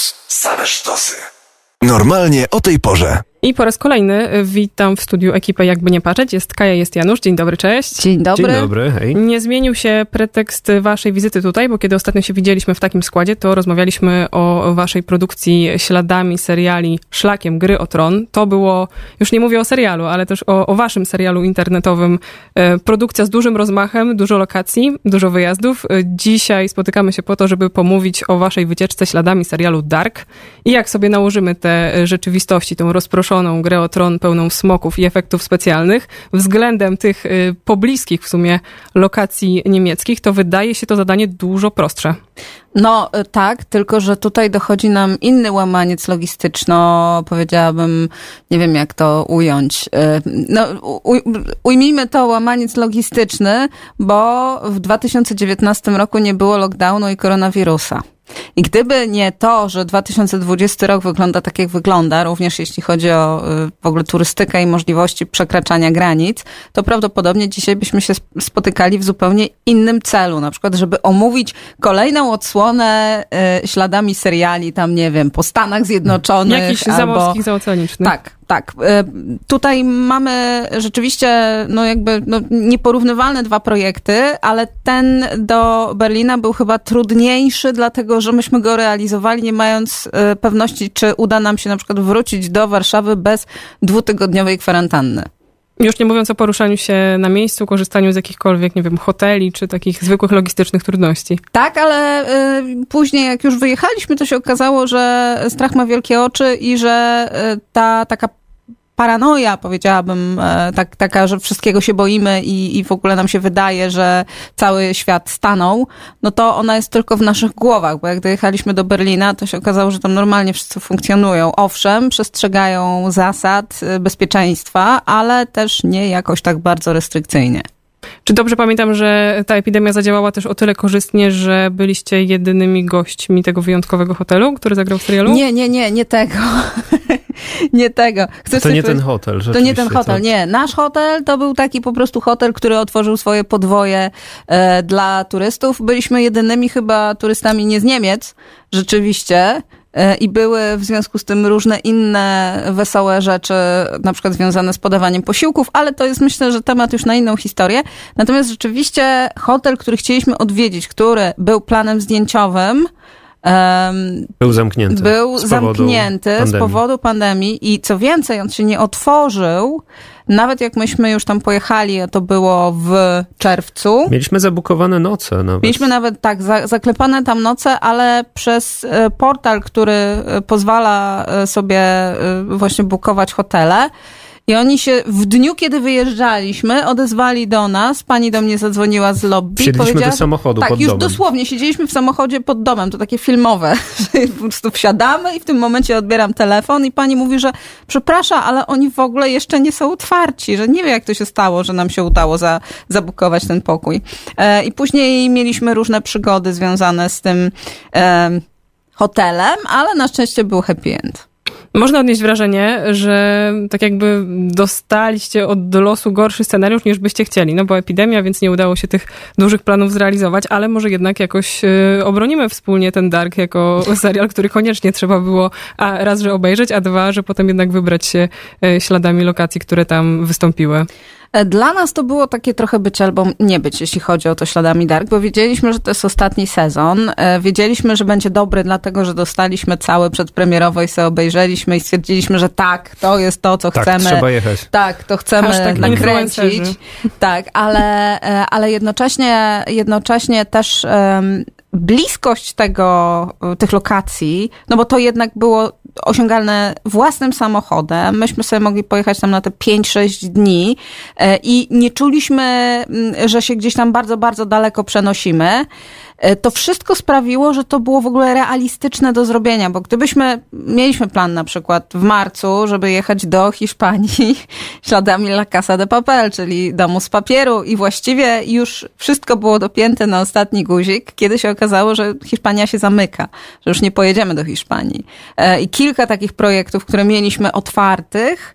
Plus. Same sztosy. Normalnie o tej porze. I po raz kolejny y, witam w studiu ekipę Jakby Nie Patrzeć. Jest Kaja, jest Janusz. Dzień dobry, cześć. Dzień dobry. Dzień dobry, hej. Nie zmienił się pretekst waszej wizyty tutaj, bo kiedy ostatnio się widzieliśmy w takim składzie, to rozmawialiśmy o waszej produkcji śladami seriali Szlakiem Gry o Tron. To było, już nie mówię o serialu, ale też o, o waszym serialu internetowym. E, produkcja z dużym rozmachem, dużo lokacji, dużo wyjazdów. E, dzisiaj spotykamy się po to, żeby pomówić o waszej wycieczce śladami serialu Dark i jak sobie nałożymy te rzeczywistości, tą rozproszoną rozproszoną grę o tron pełną smoków i efektów specjalnych względem tych y, pobliskich w sumie lokacji niemieckich, to wydaje się to zadanie dużo prostsze. No y, tak, tylko że tutaj dochodzi nam inny łamaniec logistyczno, powiedziałabym, nie wiem jak to ująć. Y, no, ujmijmy to łamaniec logistyczny, bo w 2019 roku nie było lockdownu i koronawirusa. I gdyby nie to, że 2020 rok wygląda tak, jak wygląda, również jeśli chodzi o y, w ogóle turystykę i możliwości przekraczania granic, to prawdopodobnie dzisiaj byśmy się spotykali w zupełnie innym celu, na przykład, żeby omówić kolejną odsłonę y, śladami seriali, tam nie wiem, po Stanach Zjednoczonych. Jakichś albo... zamorskich załocenicznych. Tak, tak. Y, tutaj mamy rzeczywiście, no jakby, no, nieporównywalne dwa projekty, ale ten do Berlina był chyba trudniejszy, dlatego że myśmy go realizowali, nie mając y, pewności, czy uda nam się na przykład wrócić do Warszawy bez dwutygodniowej kwarantanny. Już nie mówiąc o poruszaniu się na miejscu, korzystaniu z jakichkolwiek, nie wiem, hoteli czy takich zwykłych logistycznych trudności. Tak, ale y, później jak już wyjechaliśmy, to się okazało, że strach ma wielkie oczy i że y, ta taka paranoja, powiedziałabym, e, tak, taka, że wszystkiego się boimy i, i w ogóle nam się wydaje, że cały świat stanął, no to ona jest tylko w naszych głowach, bo jak dojechaliśmy do Berlina, to się okazało, że tam normalnie wszyscy funkcjonują. Owszem, przestrzegają zasad e, bezpieczeństwa, ale też nie jakoś tak bardzo restrykcyjnie. Czy dobrze pamiętam, że ta epidemia zadziałała też o tyle korzystnie, że byliście jedynymi gośćmi tego wyjątkowego hotelu, który zagrał w serialu? Nie, nie, nie, nie tego. nie tego. Chcesz to nie ten hotel, To nie ten hotel, tak. nie. Nasz hotel to był taki po prostu hotel, który otworzył swoje podwoje e, dla turystów. Byliśmy jedynymi chyba turystami nie z Niemiec, rzeczywiście. E, I były w związku z tym różne inne wesołe rzeczy, na przykład związane z podawaniem posiłków, ale to jest myślę, że temat już na inną historię. Natomiast rzeczywiście hotel, który chcieliśmy odwiedzić, który był planem zdjęciowym, Um, był zamknięty. Był z zamknięty powodu z powodu pandemii i co więcej, on się nie otworzył. Nawet jak myśmy już tam pojechali, a to było w czerwcu. Mieliśmy zabukowane noce nawet. Mieliśmy nawet, tak, za, zaklepane tam noce, ale przez e, portal, który e, pozwala e, sobie właśnie bukować hotele, i oni się w dniu, kiedy wyjeżdżaliśmy, odezwali do nas. Pani do mnie zadzwoniła z lobby. Siedzieliśmy do samochodu tak, pod już domem. dosłownie siedzieliśmy w samochodzie pod domem. To takie filmowe. po prostu wsiadamy i w tym momencie odbieram telefon i pani mówi, że przeprasza, ale oni w ogóle jeszcze nie są otwarci, że nie wie jak to się stało, że nam się udało za, zabukować ten pokój. E, I później mieliśmy różne przygody związane z tym e, hotelem, ale na szczęście był happy end. Można odnieść wrażenie, że tak jakby dostaliście od losu gorszy scenariusz niż byście chcieli. No bo epidemia, więc nie udało się tych dużych planów zrealizować, ale może jednak jakoś y, obronimy wspólnie ten Dark jako serial, który koniecznie trzeba było a raz, że obejrzeć, a dwa, że potem jednak wybrać się y, śladami lokacji, które tam wystąpiły. E, dla nas to było takie trochę być albo nie być, jeśli chodzi o to śladami Dark, bo wiedzieliśmy, że to jest ostatni sezon. E, wiedzieliśmy, że będzie dobry, dlatego że dostaliśmy całe przedpremierowo i sobie obejrzeliśmy i stwierdziliśmy, że tak, to jest to, co tak, chcemy. Trzeba jechać. Tak, to chcemy tak nakręcić. Tak, ale, e, ale jednocześnie, jednocześnie też um, bliskość tego, y, tych lokacji, no bo to jednak było osiągalne własnym samochodem. Myśmy sobie mogli pojechać tam na te 5-6 dni e, i nie czuliśmy, mm, że się gdzieś tam bardzo, bardzo daleko przenosimy. E, to wszystko sprawiło, że to było w ogóle realistyczne do zrobienia, bo gdybyśmy, mieliśmy plan na przykład w marcu, żeby jechać do Hiszpanii śladami La Casa de Papel, czyli domu z papieru i właściwie już wszystko było dopięte na ostatni guzik, kiedy się okazało, że Hiszpania się zamyka, że już nie pojedziemy do Hiszpanii. E, I kilka takich projektów, które mieliśmy otwartych,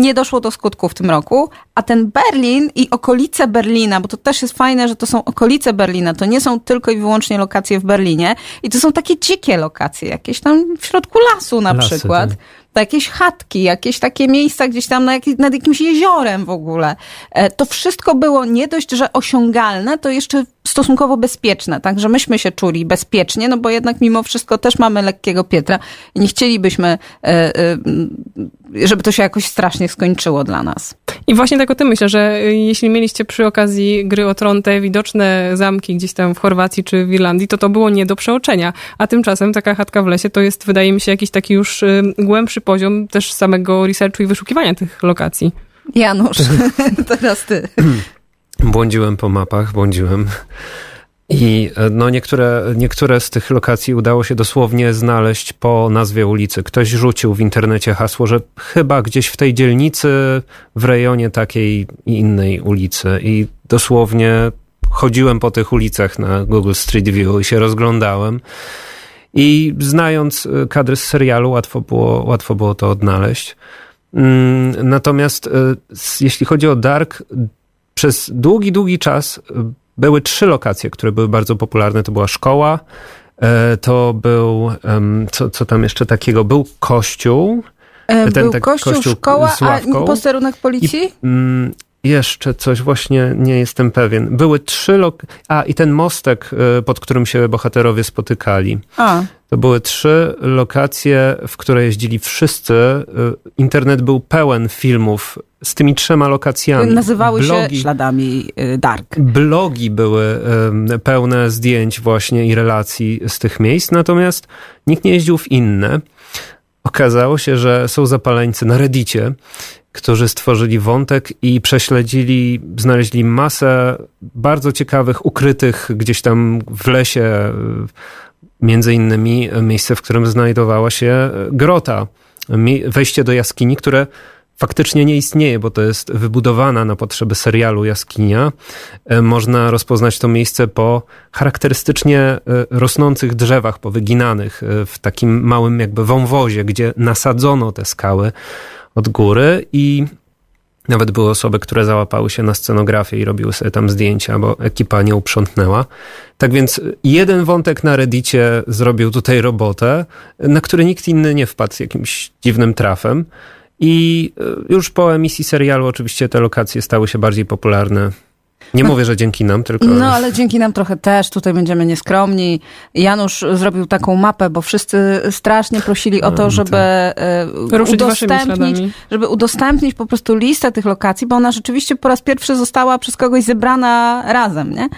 nie doszło do skutku w tym roku, a ten Berlin i okolice Berlina, bo to też jest fajne, że to są okolice Berlina, to nie są tylko i wyłącznie lokacje w Berlinie i to są takie dzikie lokacje, jakieś tam w środku lasu na Lasy, przykład. Tak jakieś chatki, jakieś takie miejsca gdzieś tam nad jakimś jeziorem w ogóle. E, to wszystko było nie dość, że osiągalne, to jeszcze stosunkowo bezpieczne, także myśmy się czuli bezpiecznie, no bo jednak mimo wszystko też mamy lekkiego Pietra i nie chcielibyśmy, e, e, żeby to się jakoś strasznie skończyło dla nas. I właśnie tak o tym myślę, że y, jeśli mieliście przy okazji gry o tron te widoczne zamki gdzieś tam w Chorwacji czy w Irlandii, to to było nie do przeoczenia. A tymczasem taka chatka w lesie to jest, wydaje mi się, jakiś taki już y, głębszy poziom też samego researchu i wyszukiwania tych lokacji. Janusz, teraz ty. Błądziłem po mapach, błądziłem. I no niektóre, niektóre z tych lokacji udało się dosłownie znaleźć po nazwie ulicy. Ktoś rzucił w internecie hasło, że chyba gdzieś w tej dzielnicy, w rejonie takiej i innej ulicy. I dosłownie chodziłem po tych ulicach na Google Street View i się rozglądałem. I znając e, kadry z serialu, łatwo było, łatwo było to odnaleźć. Mm, natomiast e, jeśli chodzi o Dark, przez długi, długi czas e, były trzy lokacje, które były bardzo popularne. To była szkoła, e, to był, co, co tam jeszcze takiego, był kościół. E, ten, był tak, kościół, kościół, szkoła, a posterunek policji? I, mm, jeszcze coś, właśnie nie jestem pewien. Były trzy lok... A, i ten mostek, e, pod którym się bohaterowie spotykali. A. To były trzy lokacje, w które jeździli wszyscy. Internet był pełen filmów z tymi trzema lokacjami. Nazywały blogi, się śladami y, Dark. Blogi były pełne zdjęć właśnie i relacji z tych miejsc, natomiast nikt nie jeździł w inne. Okazało się, że są zapaleńcy na Reddicie, którzy stworzyli wątek i prześledzili, znaleźli masę bardzo ciekawych, ukrytych gdzieś tam w lesie, e, między innymi e, miejsce, w którym znajdowała się e, grota, wejście do jaskini, które faktycznie nie istnieje, bo to jest wybudowana na potrzeby serialu jaskinia. E, można rozpoznać to miejsce po charakterystycznie e, rosnących drzewach, powyginanych e, w takim małym jakby wąwozie, gdzie nasadzono te skały od góry i nawet były osoby, które załapały się na scenografię i robiły sobie tam zdjęcia, bo ekipa nie uprzątnęła. Tak więc jeden wątek na Reddicie zrobił tutaj robotę, na który nikt inny nie wpadł z jakimś dziwnym trafem. I e, już po emisji serialu oczywiście te lokacje stały się bardziej popularne. Nie no. mówię, że dzięki nam, tylko. No, ale dzięki nam trochę też. Tutaj będziemy nieskromni. Janusz zrobił taką mapę, bo wszyscy strasznie prosili o to, no, no żeby tak. e, Ruszyć udostępnić, żeby udostępnić po prostu listę tych lokacji, bo ona rzeczywiście po raz pierwszy została przez kogoś zebrana razem, nie?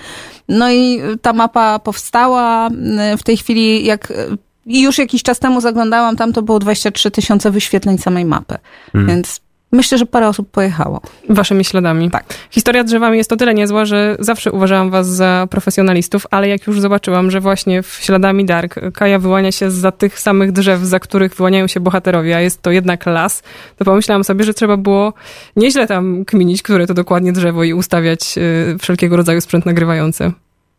No i ta mapa powstała. E, w tej chwili, jak i już jakiś czas temu zaglądałam, tam to było 23 tysiące wyświetleń samej mapy. Hmm. Więc Myślę, że parę osób pojechało. Waszymi śladami. Tak. Historia drzewami jest o tyle niezła, że zawsze uważałam was za profesjonalistów, ale jak już zobaczyłam, że właśnie w śladami Dark Kaja wyłania się za tych samych drzew, za których wyłaniają się bohaterowie, a jest to jednak las, to pomyślałam sobie, że trzeba było nieźle tam kminić, które to dokładnie drzewo i ustawiać y, wszelkiego rodzaju sprzęt nagrywający.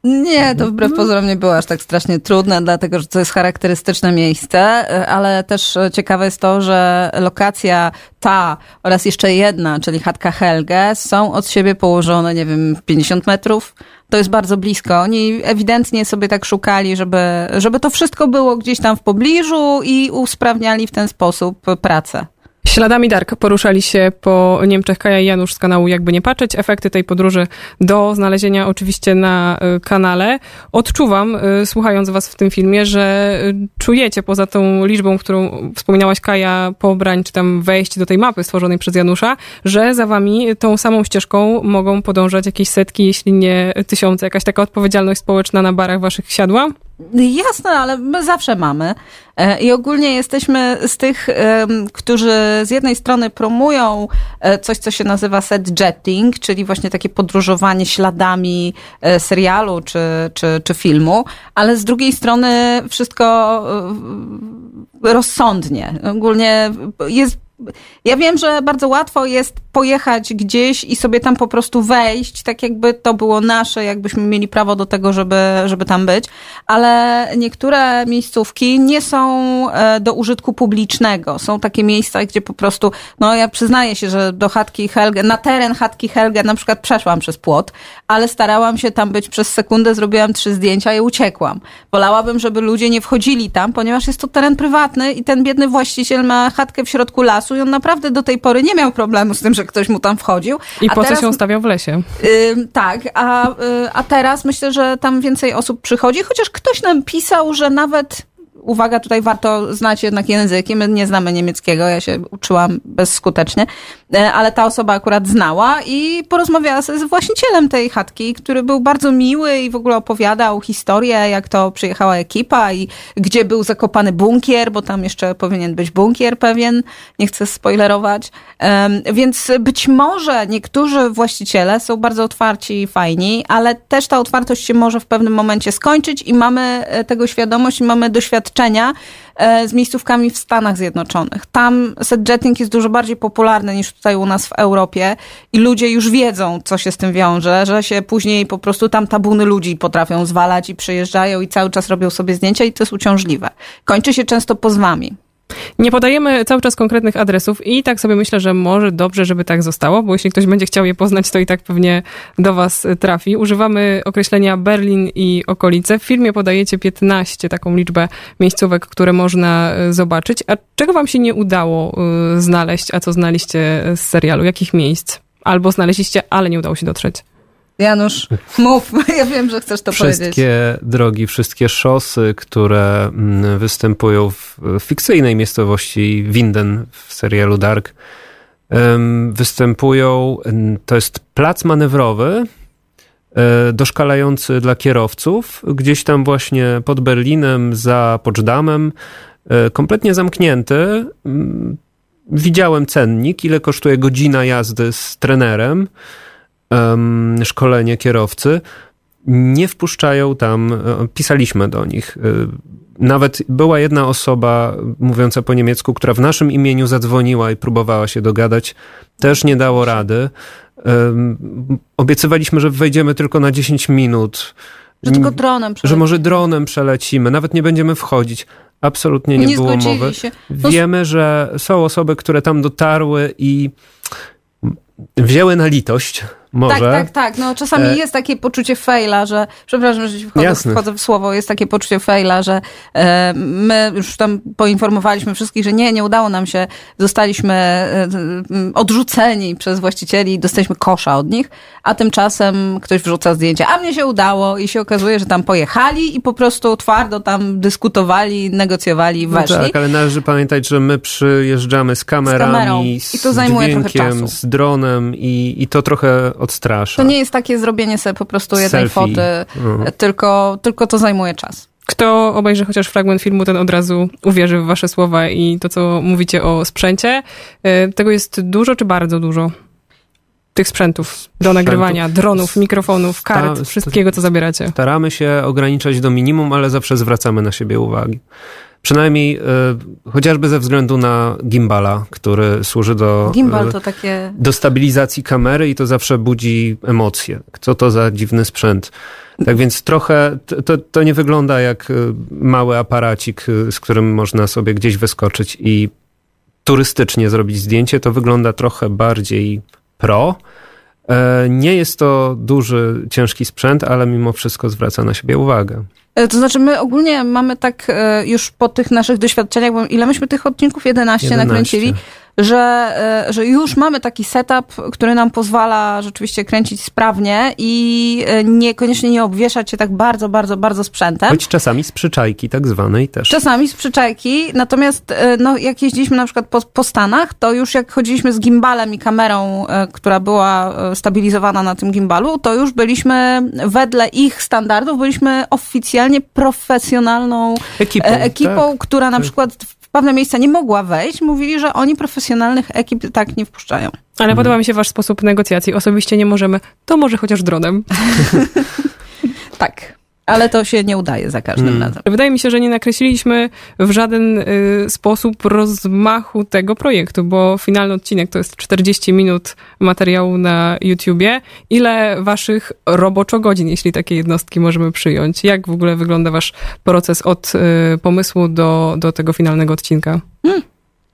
Nie, to wbrew pozorom nie było aż tak strasznie trudne, dlatego że to jest charakterystyczne miejsce, e, ale też e, ciekawe jest to, że lokacja ta oraz jeszcze jedna, czyli chatka Helge, są od siebie położone, nie wiem, 50 metrów. To jest bardzo blisko. Oni ewidentnie sobie tak szukali, żeby, żeby to wszystko było gdzieś tam w pobliżu i usprawniali w ten sposób pracę. Śladami Dark poruszali się po Niemczech Kaja i Janusz z kanału Jakby Nie Patrzeć. Efekty tej podróży do znalezienia oczywiście na y, kanale. Odczuwam, y, słuchając was w tym filmie, że y, czujecie poza tą liczbą, którą wspominałaś Kaja, pobrań czy tam wejść do tej mapy stworzonej przez Janusza, że za wami tą samą ścieżką mogą podążać jakieś setki, jeśli nie tysiące. Jakaś taka odpowiedzialność społeczna na barach waszych siadła? Jasne, ale my zawsze mamy. E, I ogólnie jesteśmy z tych, którzy z jednej strony promują e, coś, co się nazywa set jetting, czyli właśnie takie podróżowanie śladami e, serialu czy, czy, czy filmu, ale z drugiej strony wszystko rozsądnie. Ogólnie jest ja wiem, że bardzo łatwo jest pojechać gdzieś i sobie tam po prostu wejść, tak jakby to było nasze, jakbyśmy mieli prawo do tego, żeby, żeby tam być, ale niektóre miejscówki nie są e, do użytku publicznego. Są takie miejsca, gdzie po prostu, no ja przyznaję się, że do chatki Helge, na teren chatki Helge na przykład przeszłam przez płot, ale starałam się tam być przez sekundę, zrobiłam trzy zdjęcia i uciekłam. Wolałabym, żeby ludzie nie wchodzili tam, ponieważ jest to teren prywatny prywatny i ten biedny właściciel ma chatkę w środku lasu i on naprawdę do tej pory nie miał problemu z tym, że ktoś mu tam wchodził. I a po teraz, co się stawiał w lesie. tak, a, y, a teraz myślę, że tam więcej osób przychodzi, chociaż ktoś nam pisał, że nawet uwaga, tutaj warto znać jednak języki. My nie znamy niemieckiego, ja się uczyłam bezskutecznie, E, ale ta osoba akurat znała i porozmawiała z właścicielem tej chatki, który był bardzo miły i w ogóle opowiadał historię, jak to przyjechała ekipa i gdzie był zakopany bunkier, bo tam jeszcze powinien być bunkier pewien, nie chcę spoilerować. Więc być może niektórzy właściciele są bardzo otwarci i fajni, ale też ta otwartość się może w pewnym momencie skończyć i mamy e, tego świadomość i mamy doświadczenia e, z miejscówkami w Stanach Zjednoczonych. Tam set jetting jest dużo bardziej popularny niż tutaj u nas w Europie i ludzie już wiedzą, co się z tym wiąże, że się później po prostu tam tabuny ludzi potrafią zwalać i przyjeżdżają i cały czas robią sobie zdjęcia i to jest uciążliwe. Kończy się często pozwami. Nie podajemy cały czas konkretnych adresów i tak sobie myślę, że może dobrze, żeby tak zostało, bo jeśli ktoś będzie chciał je poznać, to i tak pewnie do Was trafi. Używamy określenia Berlin i okolice. W filmie podajecie 15, taką liczbę miejscówek, które można e, zobaczyć. A czego Wam się nie udało e, znaleźć, a co znaliście z serialu? Jakich miejsc? Albo znaleźliście, ale nie udało się dotrzeć? Janusz, mów, ja wiem, że chcesz to wszystkie powiedzieć. Wszystkie drogi, wszystkie szosy, które mm, występują w fikcyjnej miejscowości Winden w serialu Dark, występują, to jest plac manewrowy, e, doszkalający dla kierowców, gdzieś tam właśnie pod Berlinem, za Poczdamem, e, kompletnie zamknięty. Mm, widziałem cennik, ile kosztuje godzina jazdy z trenerem szkolenie kierowcy, nie wpuszczają tam, e, pisaliśmy do nich. E, nawet była jedna osoba mówiąca po niemiecku, która w naszym imieniu zadzwoniła i próbowała się dogadać, też nie dało rady. Obiecywaliśmy, że wejdziemy tylko na 10 minut. Że tylko dronem przelecimy. Że może dronem przelecimy, nawet nie będziemy wchodzić. Absolutnie nie, nie było mowy. Się. No Wiemy, że są osoby, które tam dotarły i wzięły na litość może. Tak, tak, tak. No, czasami e... jest takie poczucie fejla, że, przepraszam, że się wchodzę, wchodzę, w słowo, jest takie poczucie fejla, że e, my już tam poinformowaliśmy wszystkich, że nie, nie udało nam się, zostaliśmy e, odrzuceni przez właścicieli, dostaliśmy kosza od nich, a tymczasem ktoś wrzuca zdjęcie, a mnie się udało i się okazuje, że tam pojechali i po prostu twardo tam dyskutowali, negocjowali, no weszli. No tak, ale należy pamiętać, że my przyjeżdżamy z kamerami, z, kamerą. I to z dźwiękiem, z dronem i, i to trochę odstrasza. To nie jest takie zrobienie sobie po prostu jednej Selfie. foty, mhm. tylko, tylko to zajmuje czas. Kto obejrzy chociaż fragment filmu, ten od razu uwierzy w wasze słowa i to, co mówicie o sprzęcie. Y, tego jest dużo czy bardzo dużo? tych sprzętów do nagrywania, dronów, mikrofonów, kart, wszystkiego, co zabieracie. Staramy się ograniczać do minimum, ale zawsze zwracamy na siebie uwagę. Przynajmniej e, chociażby ze względu na gimbala, który służy do, e, Gimbal to takie... do stabilizacji kamery i to zawsze budzi emocje. Co to za dziwny sprzęt? Tak więc trochę to, to nie wygląda jak e, mały aparacik, z którym można sobie gdzieś wyskoczyć i turystycznie zrobić zdjęcie. To wygląda trochę bardziej pro E, nie jest to duży, ciężki sprzęt, ale mimo wszystko zwraca na siebie uwagę. E, to znaczy, my ogólnie mamy tak e, już po tych naszych doświadczeniach, bo ile myśmy tych odcinków? 11, 11. nakręcili że, e, że już mamy taki setup, który nam pozwala rzeczywiście kręcić sprawnie i e, niekoniecznie nie obwieszać się tak bardzo, bardzo, bardzo sprzętem. Choć czasami z przyczajki tak zwanej też. Czasami z przyczajki, natomiast e, no, jak jeździliśmy na przykład po, po Stanach, to już jak chodziliśmy z gimbalem i kamerą, która była stabilizowana na tym gimbalu, to już byliśmy wedle ich standardów, byliśmy oficjalnie profesjonalną ekipą, ekipą tak, która na tak. przykład przykład pewne miejsca nie mogła wejść, mówili, że oni profesjonalnych ekip tak nie wpuszczają. Ale podoba mi się wasz sposób negocjacji. Osobiście nie możemy, to może chociaż dronem. tak ale to się nie udaje za każdym hmm. razem. Wydaje mi się, że nie nakreśliliśmy w żaden y, sposób rozmachu tego projektu, bo finalny odcinek to jest 40 minut materiału na YouTubie. Ile waszych roboczo godzin, jeśli takie jednostki możemy przyjąć? Jak w ogóle wygląda wasz proces od y, pomysłu do, do tego finalnego odcinka? Hmm.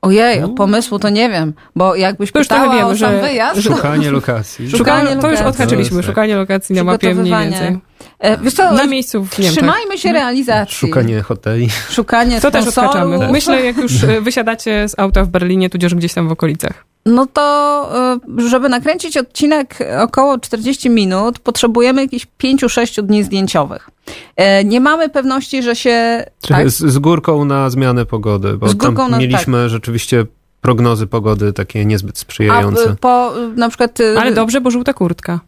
Ojej, od no. pomysłu to nie wiem, bo jakbyś to już pytała wiemy, o sam że wyjazd... Szukanie lokacji. Szukanie, to już odhaczyliśmy, szukanie lokacji na mapie mniej więcej. E, co, na miejscu w Niemczech. Trzymajmy się realizacji. Szukanie hoteli. Szukanie To też odhaczamy. No. Myślę, jak już e, wysiadacie z auta w Berlinie, tudzież gdzieś tam w okolicach. No to, e, żeby nakręcić odcinek około 40 minut, potrzebujemy jakichś 5-6 dni zdjęciowych. Nie mamy pewności, że się... Tak? Z, z, górką na zmianę pogody, bo z tam na, mieliśmy tak. rzeczywiście prognozy pogody takie niezbyt sprzyjające. A, po, na przykład... Y, ale dobrze, bo żółta kurtka.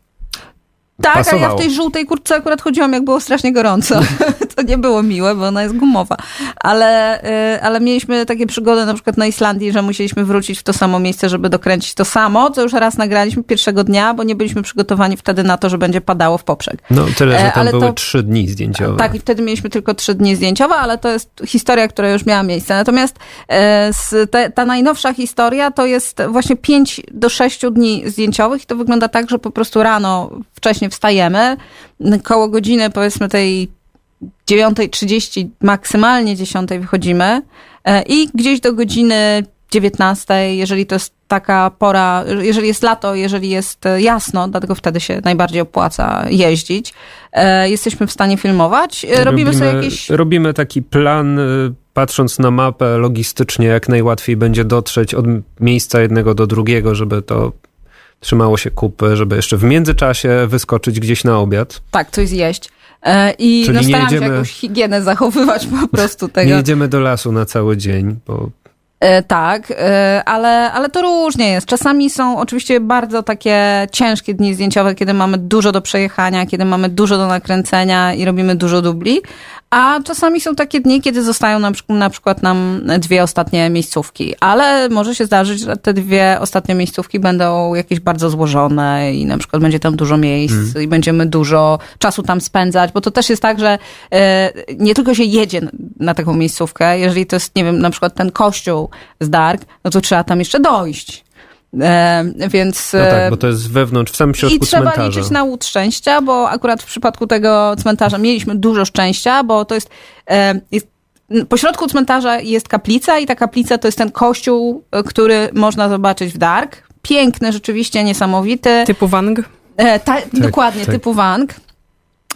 Tak, pasowało. a ja w tej żółtej kurtce akurat chodziłam, jak było strasznie gorąco. to nie było miłe, bo ona jest gumowa. Ale, y, ale mieliśmy takie przygody na przykład na Islandii, że musieliśmy wrócić w to samo miejsce, żeby dokręcić to samo, co już raz nagraliśmy pierwszego dnia, bo nie byliśmy przygotowani wtedy na to, że będzie padało w poprzek. No tyle, że e, tam ale były to, trzy dni zdjęciowe. Tak, i wtedy mieliśmy tylko trzy dni zdjęciowe, ale to jest historia, która już miała miejsce. Natomiast e, te, ta najnowsza historia to jest właśnie pięć do sześciu dni zdjęciowych i to wygląda tak, że po prostu rano wcześniej wstajemy. Koło godziny powiedzmy tej 9.30, maksymalnie 10 wychodzimy e, i gdzieś do godziny 19, jeżeli to jest taka pora, jeżeli jest lato, jeżeli jest e, jasno, dlatego wtedy się najbardziej opłaca jeździć. E, jesteśmy w stanie filmować. Robimy, robimy sobie jakieś. Robimy taki plan patrząc na mapę logistycznie, jak najłatwiej będzie dotrzeć od miejsca jednego do drugiego, żeby to trzymało się kupy, żeby jeszcze w międzyczasie wyskoczyć gdzieś na obiad. Tak, coś zjeść. E, I no, nie jedziemy, się jakąś higienę zachowywać po prostu tego. Nie jedziemy do lasu na cały dzień, bo... E, tak, e, ale, ale to różnie jest. Czasami są oczywiście bardzo takie ciężkie dni zdjęciowe, kiedy mamy dużo do przejechania, kiedy mamy dużo do nakręcenia i robimy dużo dubli, a czasami są takie dni, kiedy zostają nam, na przykład nam dwie ostatnie miejscówki, ale może się zdarzyć, że te dwie ostatnie miejscówki będą jakieś bardzo złożone i na przykład będzie tam dużo miejsc mm. i będziemy dużo czasu tam spędzać, bo to też jest tak, że e, nie tylko się jedzie na taką miejscówkę, jeżeli to jest, nie wiem, na przykład ten kościół z Dark, no to trzeba tam jeszcze dojść. E, więc... No tak, e, bo to jest wewnątrz, w samym środku I trzeba cmentarza. liczyć na łód szczęścia, bo akurat w przypadku tego cmentarza mieliśmy dużo szczęścia, bo to jest, e, jest cmentarza jest kaplica i ta kaplica to jest ten kościół, e, który można zobaczyć w Dark. Piękny, rzeczywiście niesamowity. Typu Wang? E, ta, tak, dokładnie, tak. typu Wang.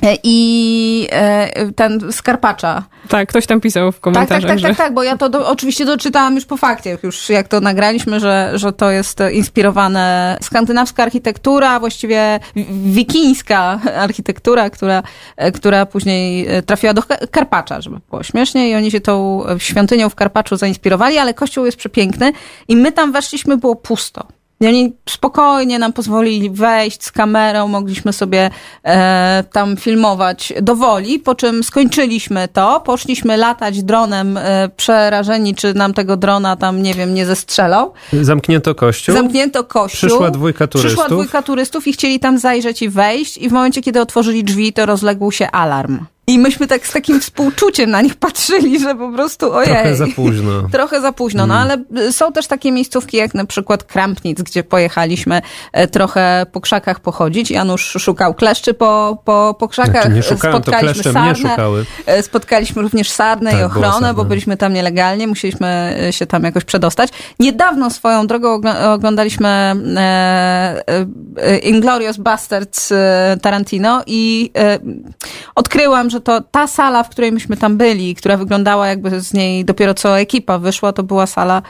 E, i e, ten Skarpacza. Tak, ktoś tam pisał w tak, tak, komentarzach. Tak, tak, tak, że... tak, tak bo ja to do, oczywiście doczytałam już po fakcie, już jak to nagraliśmy, że, że to jest inspirowane skandynawska architektura, właściwie wikińska architektura, która, e, która później trafiła do Karpacza, żeby było śmiesznie i oni się tą świątynią w Karpaczu zainspirowali, ale kościół jest przepiękny i my tam weszliśmy, było pusto oni spokojnie nam pozwolili wejść z kamerą, mogliśmy sobie e, tam filmować dowoli, po czym skończyliśmy to, poszliśmy latać dronem e, przerażeni, czy nam tego drona tam, nie wiem, nie zestrzelał. Zamknięto kościół. Zamknięto kościół. Przyszła dwójka turystów. Przyszła dwójka turystów i chcieli tam zajrzeć i wejść i w momencie, kiedy otworzyli drzwi, to rozległ się alarm. I myśmy tak z takim współczuciem na nich patrzyli, że po prostu ojej. Trochę za późno. Trochę za późno, no mm. ale y, są też takie miejscówki jak na przykład Krampnic, gdzie pojechaliśmy e, trochę po krzakach pochodzić. Janusz szukał kleszczy po, po, po krzakach. Znaczy nie szukałem, spotkaliśmy to sarnę. szukały. E, spotkaliśmy również sarnę tak, i ochronę, bo byliśmy tam nielegalnie, musieliśmy e, się tam jakoś przedostać. Niedawno swoją drogą oglądaliśmy Inglorious Bastards Tarantino i odkryłam, że to ta sala, w której myśmy tam byli, która wyglądała jakby z niej dopiero co ekipa wyszła, to była sala,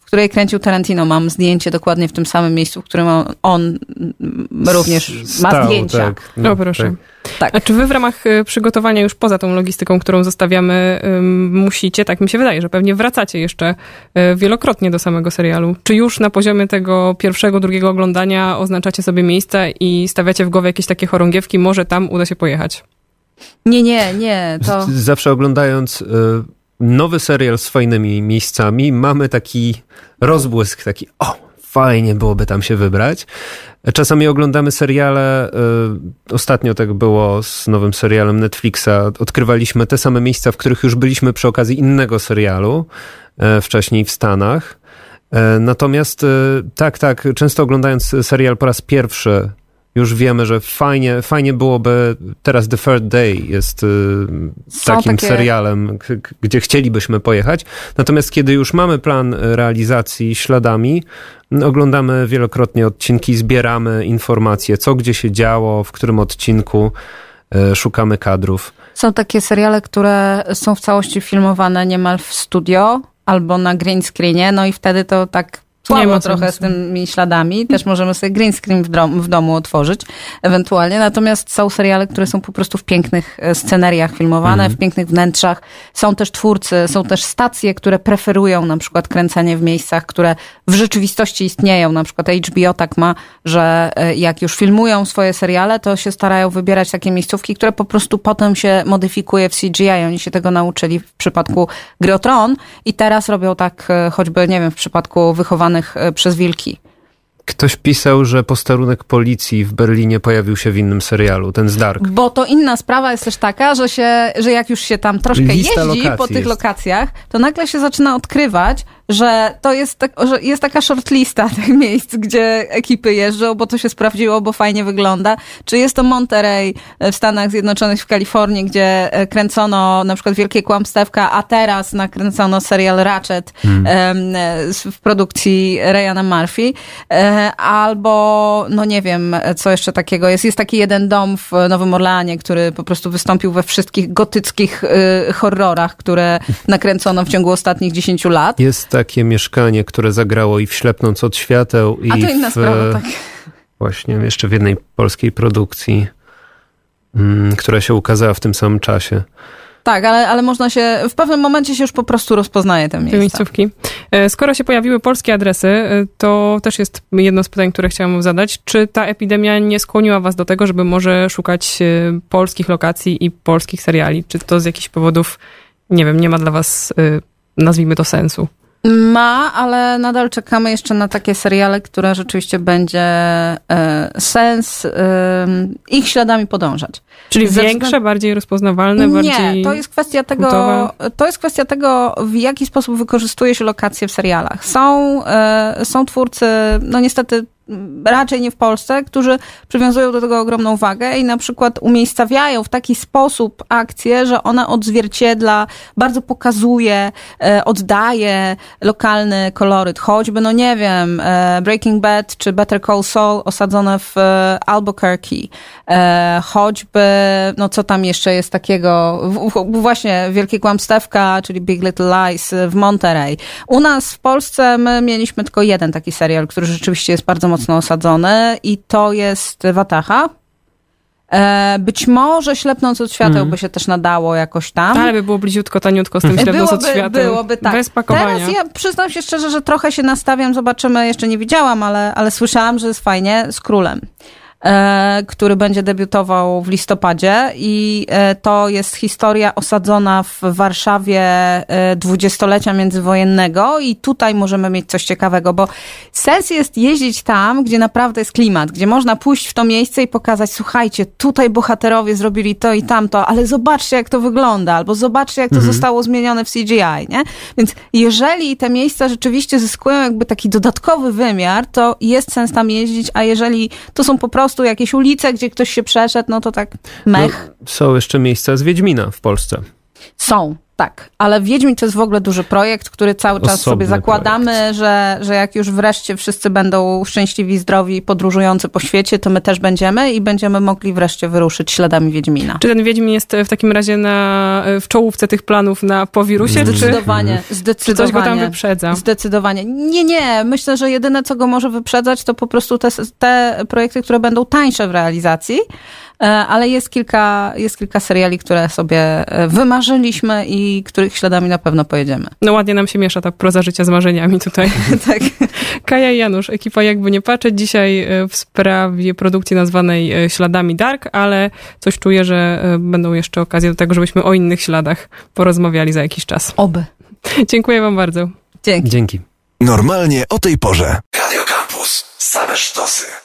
w której kręcił Tarantino. Mam zdjęcie dokładnie w tym samym miejscu, w którym on również ma Stał, zdjęcia. Tak, no, proszę. Tak. tak. A czy wy w ramach y, przygotowania już poza tą logistyką, którą zostawiamy, musicie, tak mi się wydaje, że pewnie wracacie jeszcze y, wielokrotnie do samego serialu. Czy już na poziomie tego pierwszego, drugiego oglądania oznaczacie sobie miejsca i stawiacie w głowie jakieś takie chorągiewki, może tam uda się pojechać? Nie, nie, nie. To... Zawsze oglądając y, nowy serial z fajnymi miejscami, mamy taki rozbłysk, taki o, fajnie byłoby tam się wybrać. Czasami oglądamy seriale, y, ostatnio tak było z nowym serialem Netflixa, odkrywaliśmy te same miejsca, w których już byliśmy przy okazji innego serialu, y, wcześniej w Stanach. Natomiast tak, tak, często oglądając serial po raz pierwszy, już wiemy, że fajnie, fajnie byłoby, teraz The Third Day jest y, takim takie... serialem, gdzie chcielibyśmy pojechać. Natomiast kiedy już mamy plan y, realizacji śladami, oglądamy wielokrotnie odcinki, zbieramy informacje, co gdzie się działo, w którym odcinku y, szukamy kadrów. Są takie seriale, które są w całości filmowane niemal w studio albo na green screenie, no i wtedy to tak słabo trochę z tymi śladami. Też możemy sobie green screen w, dom, w, domu otworzyć ewentualnie. Natomiast są seriale, które są po prostu w pięknych e, scenariach filmowane, mhm. w pięknych wnętrzach. Są też twórcy, są też stacje, które preferują na przykład kręcenie w miejscach, które w rzeczywistości istnieją. Na przykład HBO tak ma, że e, jak już filmują swoje seriale, to się starają wybierać takie miejscówki, które po prostu potem się modyfikuje w CGI. Oni się tego nauczyli w przypadku Gry Tron i teraz robią tak e, choćby, nie wiem, w przypadku wychowanych E, przez wilki. Ktoś pisał, że posterunek policji w Berlinie pojawił się w innym serialu, ten z Dark. Bo to inna sprawa jest też taka, że, się, że jak już się tam troszkę Lista jeździ po tych jest. lokacjach, to nagle się zaczyna odkrywać, że to jest, tak, że jest taka shortlista tych miejsc, gdzie ekipy jeżdżą, bo to się sprawdziło, bo fajnie wygląda. Czy jest to Monterey e, w Stanach Zjednoczonych, w Kalifornii, gdzie e, kręcono na przykład Wielkie Kłamstewka, a teraz nakręcono serial Ratchet hmm. E, w produkcji Rayana Murphy. Yy, albo, no nie wiem, co jeszcze takiego jest. Jest taki jeden dom w Nowym Orleanie, który po prostu wystąpił we wszystkich gotyckich yy, horrorach, które nakręcono w ciągu ostatnich 10 lat. Jest takie mieszkanie, które zagrało i w Ślepnąc od świateł. I A to inna w, sprawa, tak. Właśnie, jeszcze w jednej polskiej produkcji, mm, która się ukazała w tym samym czasie. Tak, ale, ale można się, w pewnym momencie się już po prostu rozpoznaje te miejsca. Te miejscówki. E, skoro się pojawiły polskie adresy, e, to też jest jedno z pytań, które chciałam zadać. Czy ta epidemia nie skłoniła was do tego, żeby może szukać e, polskich lokacji i polskich seriali? Czy to z jakichś powodów, nie wiem, nie ma dla was, nazwijmy to, sensu? Ma, ale nadal czekamy jeszcze na takie seriale, które rzeczywiście będzie e, sens e, ich śladami podążać. Czyli większe, bardziej rozpoznawalne, nie, bardziej. Nie, to jest kwestia tego, to jest kwestia tego, w jaki sposób wykorzystuje się lokacje w serialach. Są, e, są twórcy, no niestety raczej nie w Polsce, którzy przywiązują do tego ogromną wagę i na przykład umiejscawiają w taki sposób akcję, że ona odzwierciedla, bardzo pokazuje, e, oddaje lokalny koloryt. Choćby, no nie wiem, e, Breaking Bad czy Better Call Saul osadzone w e, Albuquerque. Choćby, no co tam jeszcze jest takiego, właśnie Wielkie Kłamstewka, czyli Big Little Lies w Monterey. U nas w Polsce my mieliśmy tylko jeden taki serial, który rzeczywiście jest bardzo mocny mocno osadzony i to jest Wataha. E, być może ślepnąc od świateł mm. by się też nadało jakoś tam. Ale by było bliziutko, taniutko z tym ślepnąc byłoby, od świateł. Byłoby tak. Bez pakowania. Teraz ja przyznam się szczerze, że trochę się nastawiam, zobaczymy, jeszcze nie widziałam, ale, ale słyszałam, że jest fajnie z królem. E, który będzie debiutował w listopadzie i e, to jest historia osadzona w Warszawie e, dwudziestolecia międzywojennego i tutaj możemy mieć coś ciekawego, bo sens jest jeździć tam, gdzie naprawdę jest klimat, gdzie można pójść w to miejsce i pokazać, słuchajcie, tutaj bohaterowie zrobili to i tamto, ale zobaczcie, jak to wygląda, albo zobaczcie, jak to mhm. zostało zmienione w CGI, nie? Więc jeżeli te miejsca rzeczywiście zyskują jakby taki dodatkowy wymiar, to jest sens tam jeździć, a jeżeli to są po prostu jakieś ulice, gdzie ktoś się przeszedł, no to tak mech. No, są jeszcze miejsca z Wiedźmina w Polsce. Są tak, ale Wiedźmin to jest w ogóle duży projekt, który cały czas Osobny sobie zakładamy, że, że jak już wreszcie wszyscy będą szczęśliwi, zdrowi, podróżujący po świecie, to my też będziemy i będziemy mogli wreszcie wyruszyć śladami Wiedźmina. Czy ten Wiedźmin jest e, w takim razie na, e, w czołówce tych planów na powirusie? Zdecydowanie, czy, zdecydowanie. Mhm. Czy coś go tam wyprzedza? Zdecydowanie. Nie, nie. Myślę, że jedyne, co go może wyprzedzać, to po prostu te, te projekty, które będą tańsze w realizacji, E, ale jest kilka, jest kilka seriali, które sobie e, wymarzyliśmy i których śladami na pewno pojedziemy. No ładnie nam się miesza ta proza życia z marzeniami tutaj. tak. Kaja i Janusz, ekipa jakby nie patrzeć, dzisiaj e, w sprawie produkcji nazwanej Śladami Dark, ale coś czuję, że będą jeszcze okazje do tego, żebyśmy o innych śladach porozmawiali za jakiś czas. Oby. Dziękuję wam bardzo. Dzięki. Dzięki. Normalnie o tej porze. Radio Campus. Same sztosy.